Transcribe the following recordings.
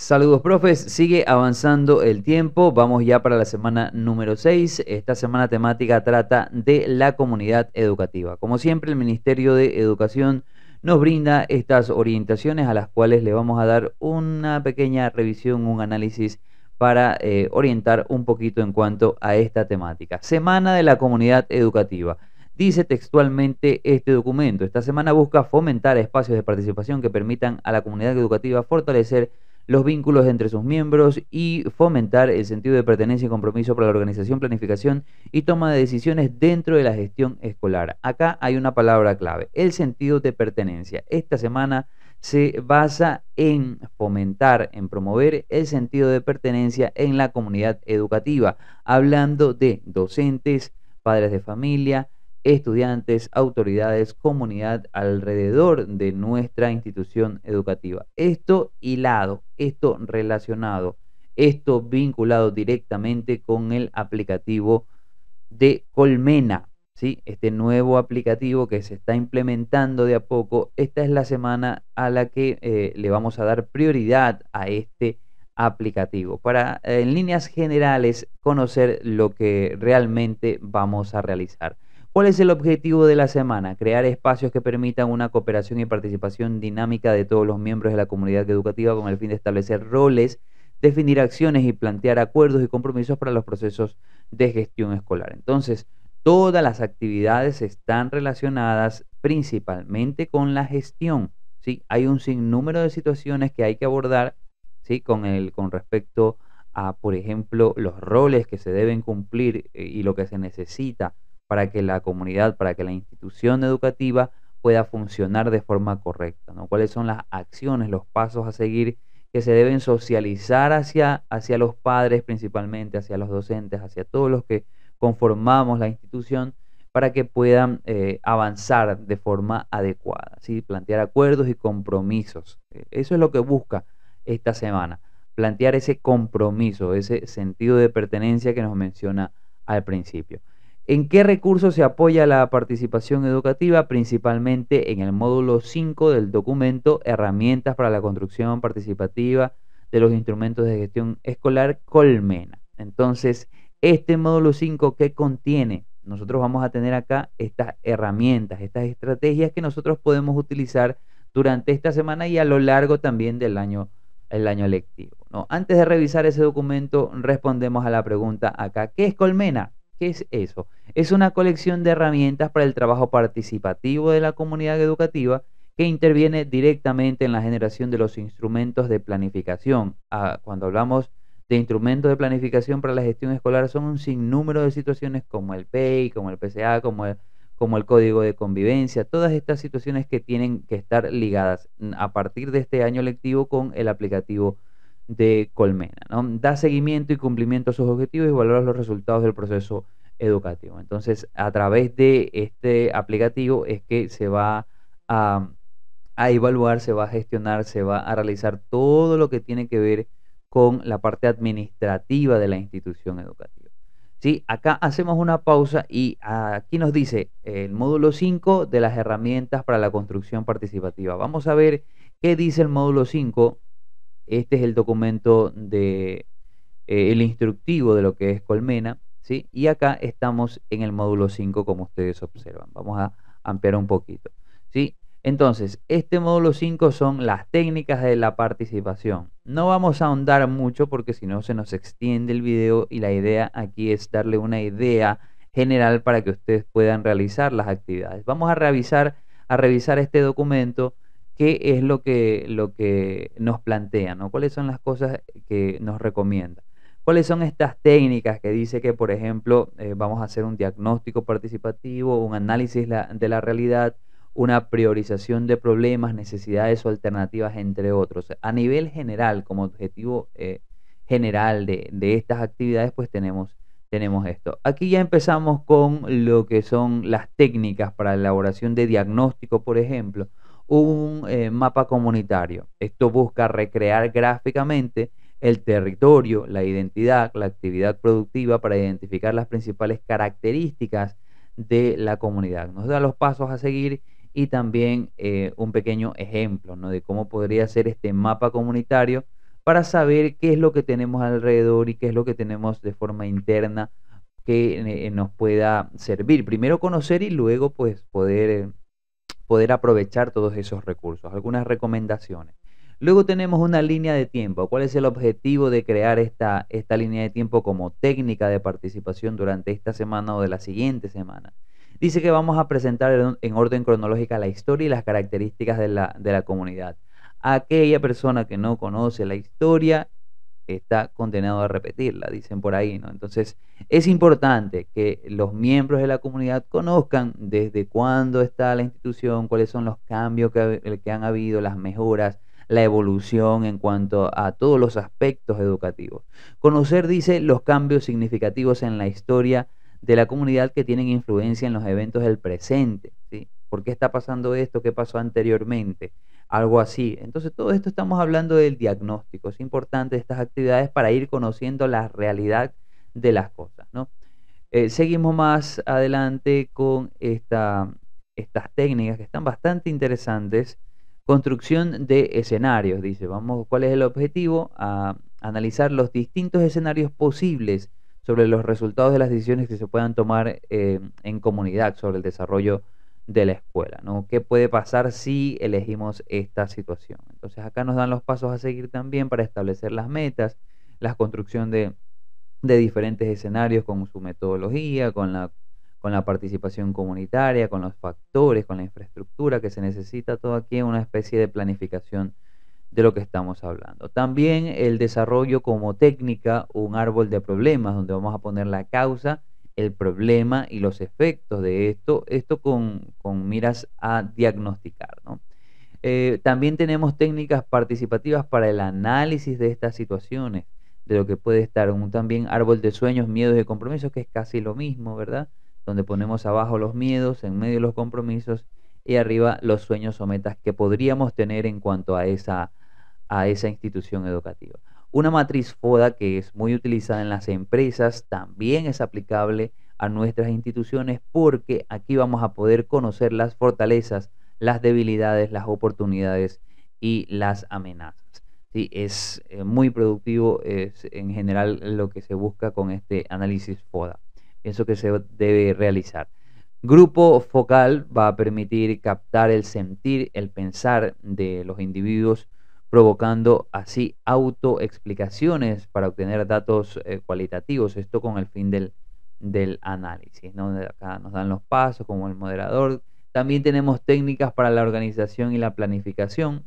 Saludos, profes. Sigue avanzando el tiempo. Vamos ya para la semana número 6. Esta semana temática trata de la comunidad educativa. Como siempre, el Ministerio de Educación nos brinda estas orientaciones a las cuales le vamos a dar una pequeña revisión, un análisis para eh, orientar un poquito en cuanto a esta temática. Semana de la comunidad educativa. Dice textualmente este documento, esta semana busca fomentar espacios de participación que permitan a la comunidad educativa fortalecer los vínculos entre sus miembros y fomentar el sentido de pertenencia y compromiso para la organización, planificación y toma de decisiones dentro de la gestión escolar. Acá hay una palabra clave, el sentido de pertenencia. Esta semana se basa en fomentar, en promover el sentido de pertenencia en la comunidad educativa, hablando de docentes, padres de familia, estudiantes, autoridades, comunidad alrededor de nuestra institución educativa. Esto hilado, esto relacionado, esto vinculado directamente con el aplicativo de Colmena, ¿sí? este nuevo aplicativo que se está implementando de a poco. Esta es la semana a la que eh, le vamos a dar prioridad a este aplicativo para eh, en líneas generales conocer lo que realmente vamos a realizar. ¿Cuál es el objetivo de la semana? Crear espacios que permitan una cooperación y participación dinámica de todos los miembros de la comunidad educativa con el fin de establecer roles, definir acciones y plantear acuerdos y compromisos para los procesos de gestión escolar. Entonces, todas las actividades están relacionadas principalmente con la gestión. Hay un sinnúmero de situaciones que hay que abordar ¿sí? con, el, con respecto a, por ejemplo, los roles que se deben cumplir eh, y lo que se necesita para que la comunidad, para que la institución educativa pueda funcionar de forma correcta, ¿no? ¿Cuáles son las acciones, los pasos a seguir que se deben socializar hacia, los padres principalmente, hacia los docentes, hacia todos los que conformamos la institución para que puedan eh, avanzar de forma adecuada, ¿sí? plantear acuerdos y compromisos. Eh, eso es lo que busca esta semana, plantear ese compromiso, ese sentido de pertenencia que nos menciona al principio. ¿En qué recursos se apoya la participación educativa? Principalmente en el módulo 5 del documento Herramientas para la construcción participativa de los instrumentos de gestión escolar Colmena. Entonces, este módulo 5 que contiene, nosotros vamos a tener acá estas herramientas, estas estrategias que nosotros podemos utilizar durante esta semana y a lo largo también del año, el año lectivo. Antes de revisar ese documento, respondemos a la pregunta acá, ¿qué es Colmena? ¿Qué es eso? Es una colección de herramientas para el trabajo participativo de la comunidad educativa que interviene directamente en la generación de los instrumentos de planificación. Ah, cuando hablamos de instrumentos de planificación para la gestión escolar, son un sinnúmero de situaciones como el PEI, como el PCA, como el, como el Código de Convivencia, todas estas situaciones que tienen que estar ligadas mm, a partir de este año lectivo con el aplicativo de Colmena. ¿no? Da seguimiento y cumplimiento a sus objetivos y valora los resultados del proceso educativo. Entonces, a través de este aplicativo es que se va a, a, evaluar, se va a gestionar, se va a realizar todo lo que tiene que ver con la parte administrativa de la institución educativa. ¿Sí? Acá hacemos una pausa y aquí nos dice el módulo 5 de las herramientas para la construcción participativa. Vamos a ver qué dice el módulo 5 este es el documento de eh, el instructivo de lo que es colmena, ¿sí? Y acá estamos en el módulo 5 como ustedes observan. Vamos a ampliar un poquito, ¿sí? Entonces, este módulo 5 son las técnicas de la participación. No vamos a ahondar mucho porque si no se nos extiende el video y la idea aquí es darle una idea general para que ustedes puedan realizar las actividades. Vamos a revisar, a revisar este documento qué es lo que, lo que nos plantea, ¿no? cuáles son las cosas que nos recomienda. ¿Cuáles son estas técnicas que dice que, por ejemplo, eh, vamos a hacer un diagnóstico participativo, un análisis de la realidad, una priorización de problemas, necesidades o alternativas, entre otros? A nivel general, como objetivo eh, general de, estas actividades, pues tenemos, tenemos esto. Aquí ya empezamos con lo que son las técnicas para la elaboración de diagnóstico, por ejemplo un eh, mapa comunitario. Esto busca recrear gráficamente el territorio, la identidad, la actividad productiva para identificar las principales características de la comunidad. Nos da los pasos a seguir y también eh, un pequeño ejemplo ¿no? de cómo podría ser este mapa comunitario para saber qué es lo que tenemos alrededor y qué es lo que tenemos de forma interna que eh, nos pueda servir. Primero conocer y luego pues poder poder aprovechar todos esos recursos. Algunas recomendaciones. Luego tenemos una línea de tiempo. ¿Cuál es el objetivo de crear esta, esta línea de tiempo como técnica de participación durante esta semana o de la siguiente semana? Dice que vamos a presentar en orden cronológica la historia y las características de la, de la comunidad. Aquella persona que no conoce la historia está condenado a repetirla, dicen por ahí, ¿no? Entonces, es importante que los miembros de la comunidad conozcan desde cuándo está la institución, cuáles son los cambios que, que han habido, las mejoras, la evolución en cuanto a todos los aspectos educativos. Conocer, dice, los cambios significativos en la historia de la comunidad que tienen influencia en los eventos del presente, ¿sí? ¿Por qué está pasando esto? ¿Qué pasó anteriormente? algo así. Entonces, todo esto estamos hablando del diagnóstico. Es importante estas actividades para ir conociendo la realidad de las cosas, eh, seguimos más adelante con esta, estas técnicas que están bastante interesantes. Construcción de escenarios, dice. Vamos, ¿cuál es el objetivo? A analizar los distintos escenarios posibles sobre los resultados de las decisiones que se puedan tomar eh, en comunidad sobre el desarrollo de la escuela, ¿no? ¿Qué puede pasar si elegimos esta situación? Entonces acá nos dan los pasos a seguir también para establecer las metas, la construcción de, diferentes escenarios con su metodología, con la, con la participación comunitaria, con los factores, con la infraestructura que se necesita, todo aquí una especie de planificación de lo que estamos hablando. También el desarrollo como técnica, un árbol de problemas donde vamos a poner la causa, el problema y los efectos de esto, esto con, miras a diagnosticar. Eh, también tenemos técnicas participativas para el análisis de estas situaciones, de lo que puede estar un también árbol de sueños, miedos y compromisos, que es casi lo mismo, ¿verdad? Donde ponemos abajo los miedos, en medio los compromisos y arriba los sueños o metas que podríamos tener en cuanto a esa, a esa institución educativa. Una matriz FODA que es muy utilizada en las empresas también es aplicable a nuestras instituciones porque aquí vamos a poder conocer las fortalezas, las debilidades, las oportunidades y las amenazas. Sí, es eh, muy productivo, es en general lo que se busca con este análisis FODA. Pienso que se debe realizar. Grupo focal va a permitir captar el sentir, el pensar de los individuos provocando así autoexplicaciones para obtener datos eh, cualitativos, esto con el fin del, análisis. Acá nos dan los pasos como el moderador. También tenemos técnicas para la organización y la planificación.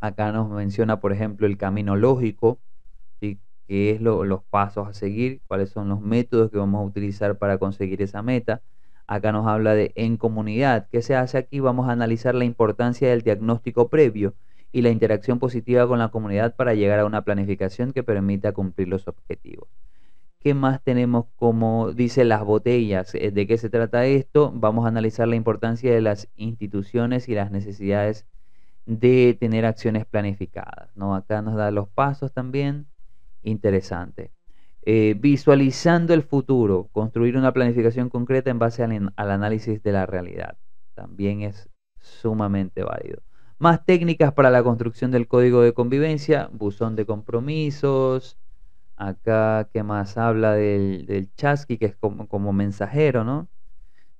Acá nos menciona, por ejemplo, el camino lógico, y qué es los pasos a seguir, cuáles son los métodos que vamos a utilizar para conseguir esa meta. Acá nos habla de en comunidad. ¿Qué se hace aquí? Vamos a analizar la importancia del diagnóstico previo y la interacción positiva con la comunidad para llegar a una planificación que permita cumplir los objetivos. ¿Qué más tenemos como dice las botellas? Eh, ¿De qué se trata esto? Vamos a analizar la importancia de las instituciones y las necesidades de tener acciones planificadas. ¿no? Acá nos da los pasos también. Interesante. Eh, visualizando el futuro, construir una planificación concreta en base al análisis de la realidad. También es sumamente válido más técnicas para la construcción del código de convivencia, buzón de compromisos, acá que más habla del, chasqui, que es como, mensajero, ¿no?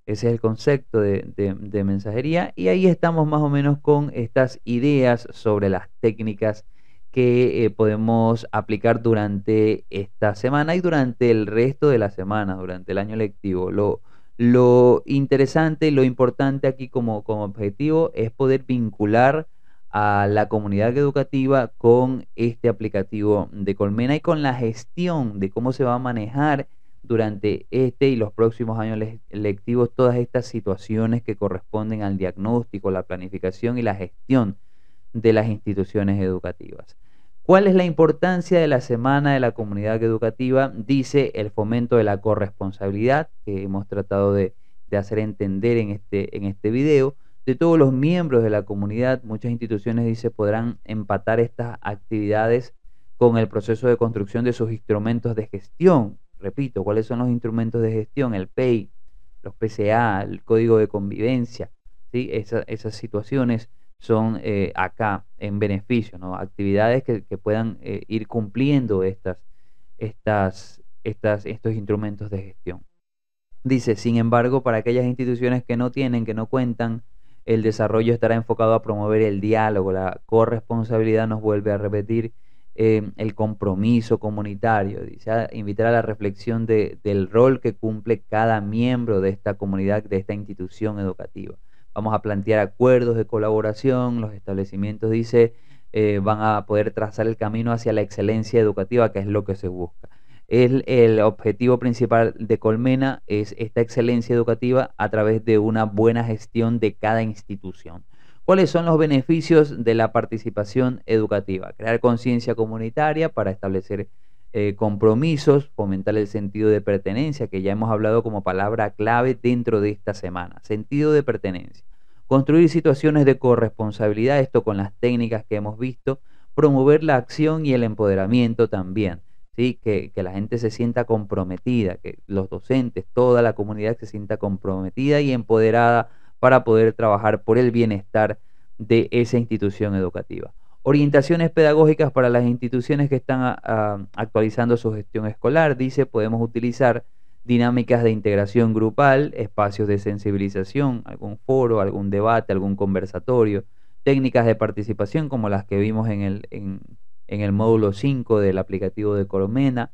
Ese es el concepto de, mensajería y ahí estamos más o menos con estas ideas sobre las técnicas que eh, podemos aplicar durante esta semana y durante el resto de la semana, durante el año lectivo. Lo, lo interesante, lo importante aquí como, objetivo es poder vincular a la comunidad educativa con este aplicativo de Colmena y con la gestión de cómo se va a manejar durante este y los próximos años lectivos todas estas situaciones que corresponden al diagnóstico, la planificación y la gestión de las instituciones educativas. ¿Cuál es la importancia de la Semana de la Comunidad Educativa? Dice el fomento de la corresponsabilidad, que hemos tratado de, hacer entender en este, en este video de todos los miembros de la comunidad, muchas instituciones, dice, podrán empatar estas actividades con el proceso de construcción de sus instrumentos de gestión. Repito, ¿cuáles son los instrumentos de gestión? El PEI, los PCA, el Código de Convivencia, esas situaciones son eh, acá en beneficio, ¿no? actividades que, puedan eh, ir cumpliendo estas, estas, estas, estos instrumentos de gestión. Dice, sin embargo, para aquellas instituciones que no tienen, que no cuentan, el desarrollo estará enfocado a promover el diálogo, la corresponsabilidad nos vuelve a repetir, eh, el compromiso comunitario, dice, invitar a la reflexión de, del rol que cumple cada miembro de esta comunidad, de esta institución educativa vamos a plantear acuerdos de colaboración, los establecimientos, dice, eh, van a poder trazar el camino hacia la excelencia educativa, que es lo que se busca. el objetivo principal de Colmena es esta excelencia educativa a través de una buena gestión de cada institución. ¿Cuáles son los beneficios de la participación educativa? Crear conciencia comunitaria para establecer eh, compromisos, fomentar el sentido de pertenencia, que ya hemos hablado como palabra clave dentro de esta semana, sentido de pertenencia. Construir situaciones de corresponsabilidad, esto con las técnicas que hemos visto, promover la acción y el empoderamiento también, ¿sí? que la gente se sienta comprometida, que los docentes, toda la comunidad se sienta comprometida y empoderada para poder trabajar por el bienestar de esa institución educativa. Orientaciones pedagógicas para las instituciones que están ah, ah, actualizando su gestión escolar. Dice, podemos utilizar dinámicas de integración grupal, espacios de sensibilización, algún foro, algún debate, algún conversatorio, técnicas de participación como las que vimos en el, en, el módulo 5 del aplicativo de Colomena.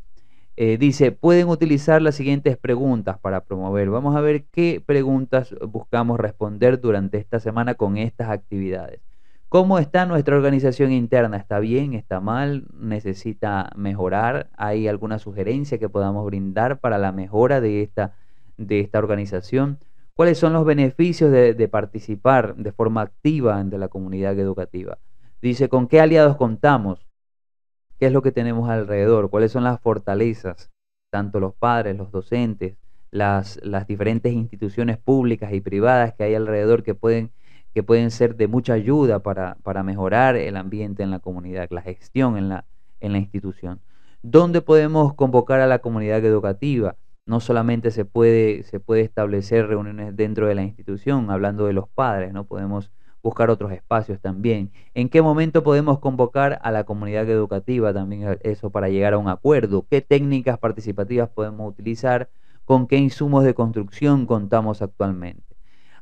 Eh, dice, pueden utilizar las siguientes preguntas para promover. Vamos a ver qué preguntas buscamos responder durante esta semana con estas actividades. ¿Cómo está nuestra organización interna? ¿Está bien? ¿Está mal? ¿Necesita mejorar? ¿Hay alguna sugerencia que podamos brindar para la mejora de esta, de esta organización? ¿Cuáles son los beneficios de, participar de forma activa ante la comunidad educativa? Dice, ¿con qué aliados contamos? ¿Qué es lo que tenemos alrededor? ¿Cuáles son las fortalezas? Tanto los padres, los docentes, las diferentes instituciones públicas y privadas que hay alrededor que pueden que pueden ser de mucha ayuda para, mejorar el ambiente en la comunidad, la gestión en la, en la institución. ¿Dónde podemos convocar a la comunidad educativa? No solamente se puede, se puede establecer reuniones dentro de la institución, hablando de los padres, ¿no? Podemos buscar otros espacios también. ¿En qué momento podemos convocar a la comunidad educativa también eso para llegar a un acuerdo? ¿Qué técnicas participativas podemos utilizar? ¿Con qué insumos de construcción contamos actualmente?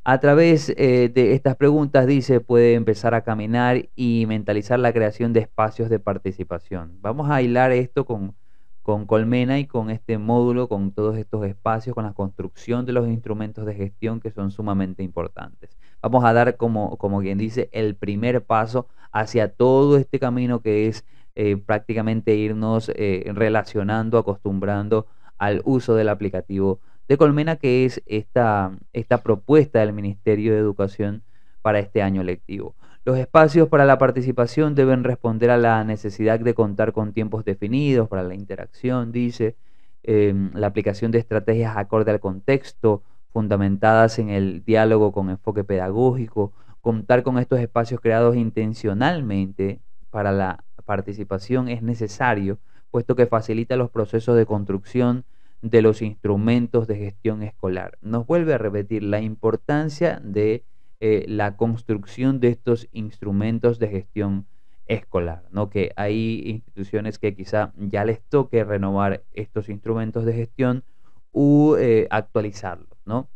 A través eh, de estas preguntas, dice, puede empezar a caminar y mentalizar la creación de espacios de participación. Vamos a hilar esto con, Colmena y con este módulo, con todos estos espacios, con la construcción de los instrumentos de gestión que son sumamente importantes. Vamos a dar, como, quien dice, el primer paso hacia todo este camino que es eh, prácticamente irnos eh, relacionando, acostumbrando al uso del aplicativo de Colmena, que es esta, esta propuesta del Ministerio de Educación para este año lectivo. Los espacios para la participación deben responder a la necesidad de contar con tiempos definidos para la interacción, dice, em, la aplicación de estrategias acorde al contexto, fundamentadas en el diálogo con enfoque pedagógico, contar con estos espacios creados intencionalmente para la participación es necesario, puesto que facilita los procesos de construcción de los instrumentos de gestión escolar. Nos vuelve a repetir la importancia de eh, la construcción de estos instrumentos de gestión escolar, ¿no? que hay instituciones que quizá ya les toque renovar estos instrumentos de gestión u eh, actualizarlos. ¿no?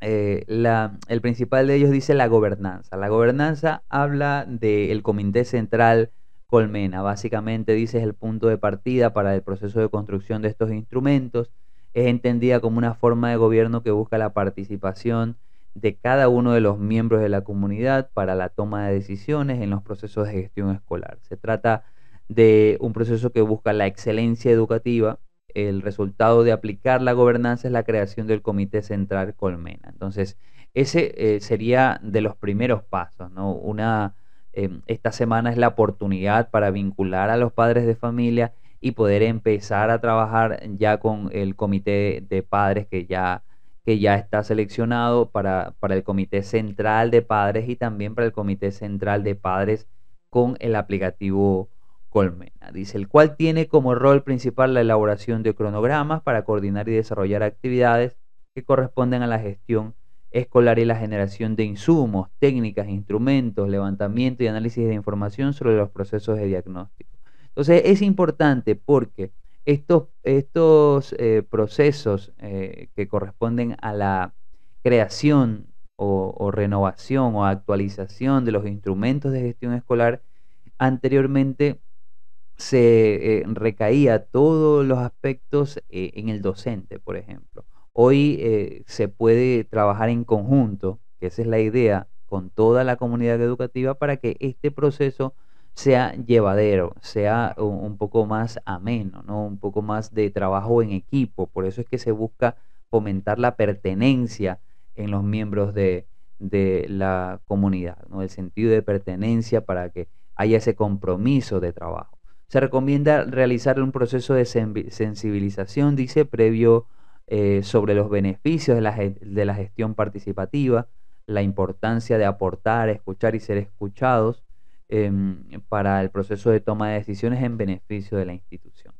Eh, la, el principal de ellos dice la gobernanza. La gobernanza habla del Comité Central colmena. Básicamente dice es el punto de partida para el proceso de construcción de estos instrumentos. Es entendida como una forma de gobierno que busca la participación de cada uno de los miembros de la comunidad para la toma de decisiones en los procesos de gestión escolar. Se trata de un proceso que busca la excelencia educativa. El resultado de aplicar la gobernanza es la creación del Comité Central Colmena. Entonces, ese eh, sería de los primeros pasos, ¿no? Una Em, esta semana es la oportunidad para vincular a los padres de familia y poder empezar a trabajar ya con el comité de padres que ya, que ya está seleccionado para, para el comité central de padres y también para el comité central de padres con el aplicativo Colmena, dice el cual tiene como rol principal la elaboración de cronogramas para coordinar y desarrollar actividades que corresponden a la gestión escolar y la generación de insumos, técnicas, instrumentos, levantamiento y análisis de información sobre los procesos de diagnóstico. Entonces es importante porque estos, estos eh, procesos eh, que corresponden a la creación o, renovación o actualización de los instrumentos de gestión escolar, anteriormente se eh, recaía todos los aspectos en el docente, por ejemplo. Hoy eh, se puede trabajar en conjunto, que esa es la idea, con toda la comunidad educativa para que este proceso sea llevadero, sea un poco más ameno, ¿no? un poco más de trabajo en equipo. Por eso es que se busca fomentar la pertenencia en los miembros de, de la comunidad, ¿no? el sentido de pertenencia para que haya ese compromiso de trabajo. Se recomienda realizar un proceso de sensibilización, dice, previo eh, sobre los beneficios de la, gestión participativa, la importancia de aportar, escuchar y ser escuchados em, para el proceso de toma de decisiones en beneficio de la institución.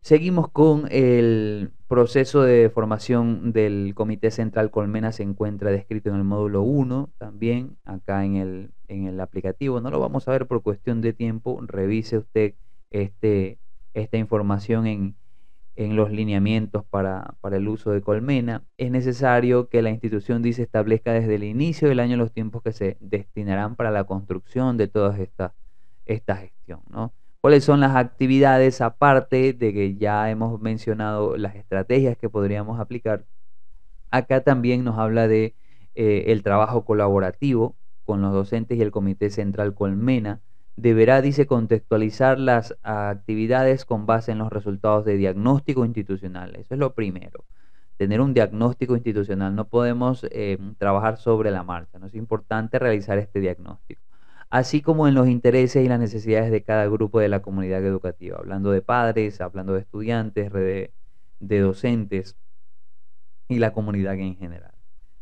Seguimos con el proceso de formación del Comité Central Colmena, se encuentra descrito en el módulo 1, también acá en el, en el aplicativo. No lo vamos a ver por cuestión de tiempo, revise usted este, esta información en, en los lineamientos para, el uso de colmena, es necesario que la institución dice establezca desde el inicio del año los tiempos que se destinarán para la construcción de toda esta, esta gestión. ¿Cuáles son las actividades aparte de que ya hemos mencionado las estrategias que podríamos aplicar? Acá también nos habla de eh, el trabajo colaborativo con los docentes y el Comité Central Colmena, deberá, dice, contextualizar las ah, actividades con base en los resultados de diagnóstico institucional. Eso es lo primero, tener un diagnóstico institucional. No podemos em, trabajar sobre la marcha, ¿no? es importante realizar este diagnóstico, así como en los intereses y las necesidades de cada grupo de la comunidad educativa, hablando de padres, hablando de estudiantes, de, de docentes y la comunidad en general.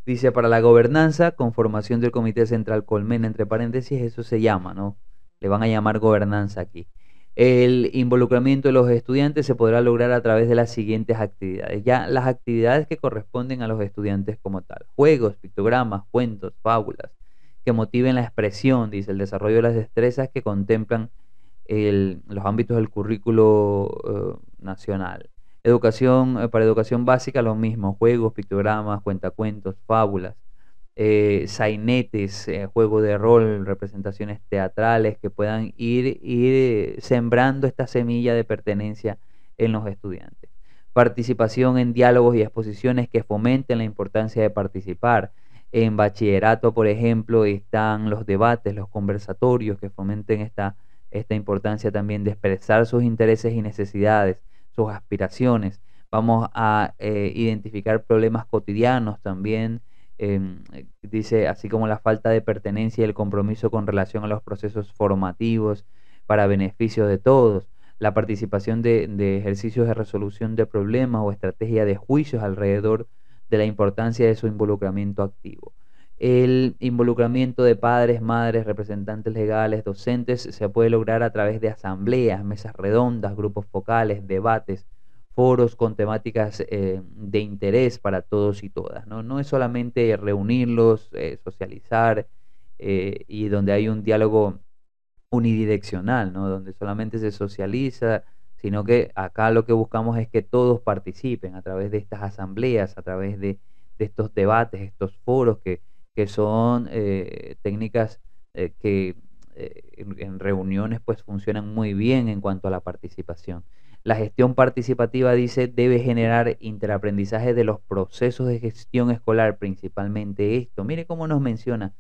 Dice, para la gobernanza, conformación del Comité Central Colmena, entre paréntesis, eso se llama, ¿no? le van a llamar gobernanza aquí. El involucramiento de los estudiantes se podrá lograr a través de las siguientes actividades. Ya las actividades que corresponden a los estudiantes como tal. Juegos, pictogramas, cuentos, fábulas, que motiven la expresión, dice, el desarrollo de las destrezas que contemplan los ámbitos del currículo eh, nacional. Educación, eh, para educación básica lo mismo, juegos, pictogramas, cuentacuentos, fábulas eh, sainetes, eh, juego de rol, representaciones teatrales que puedan ir, ir eh, sembrando esta semilla de pertenencia en los estudiantes. Participación en diálogos y exposiciones que fomenten la importancia de participar. En bachillerato, por ejemplo, están los debates, los conversatorios que fomenten esta, esta importancia también de expresar sus intereses y necesidades, sus aspiraciones. Vamos a identificar problemas cotidianos también Em, eh, dice, así como la falta de pertenencia y el compromiso con relación a los procesos formativos para beneficio de todos, la participación de, de ejercicios de resolución de problemas o estrategia de juicios alrededor de la importancia de su involucramiento activo. El involucramiento de padres, madres, representantes legales, docentes se puede lograr a través de asambleas, mesas redondas, grupos focales, debates, foros con temáticas eh, de interés para todos y todas. No, es solamente reunirlos, eh, socializar eh, y donde hay un diálogo unidireccional, donde solamente se socializa, sino que acá lo que buscamos es que todos participen a través de estas asambleas, a través de, estos debates, estos foros que, son técnicas que en reuniones pues funcionan muy bien en cuanto a la participación. La gestión participativa, dice, debe generar interaprendizaje de los procesos de gestión escolar, principalmente esto. Mire cómo nos menciona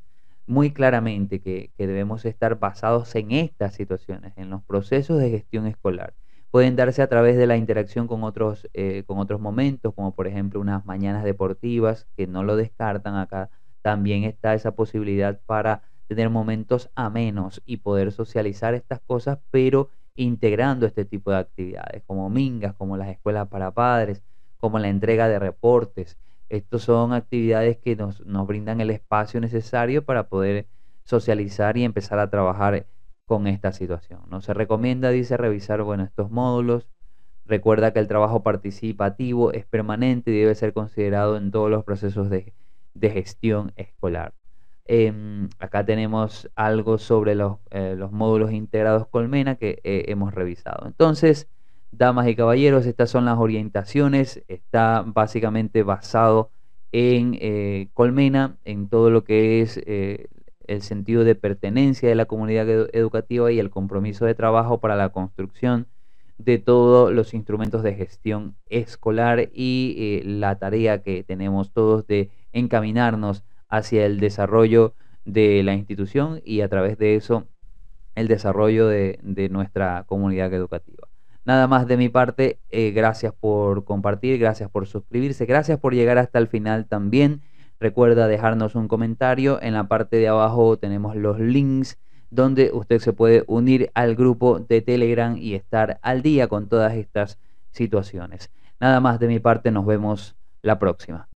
muy claramente que, debemos estar basados en estas situaciones, en los procesos de gestión escolar pueden darse a través de la interacción con otros, eh, con otros momentos, como por ejemplo unas mañanas deportivas, que no lo descartan acá. También está esa posibilidad para tener momentos amenos y poder socializar estas cosas, pero integrando este tipo de actividades, como mingas, como las escuelas para padres, como la entrega de reportes. Estas son actividades que nos, brindan el espacio necesario para poder socializar y empezar a trabajar con esta situación. No se recomienda, dice, revisar bueno, estos módulos. Recuerda que el trabajo participativo es permanente y debe ser considerado en todos los procesos de, de gestión escolar. Em, acá tenemos algo sobre los, eh, módulos integrados colmena que eh, hemos revisado. Entonces, damas y caballeros, estas son las orientaciones. Está básicamente basado en eh, colmena, en todo lo que es el sentido de pertenencia de la comunidad educativa y el compromiso de trabajo para la construcción de todos los instrumentos de gestión escolar y la tarea que tenemos todos de encaminarnos hacia el desarrollo de la institución y a través de eso el desarrollo de, nuestra comunidad educativa. Nada más de mi parte, eh, gracias por compartir, gracias por suscribirse, gracias por llegar hasta el final también. Recuerda dejarnos un comentario, en la parte de abajo tenemos los links donde usted se puede unir al grupo de Telegram y estar al día con todas estas situaciones. Nada más de mi parte, nos vemos la próxima.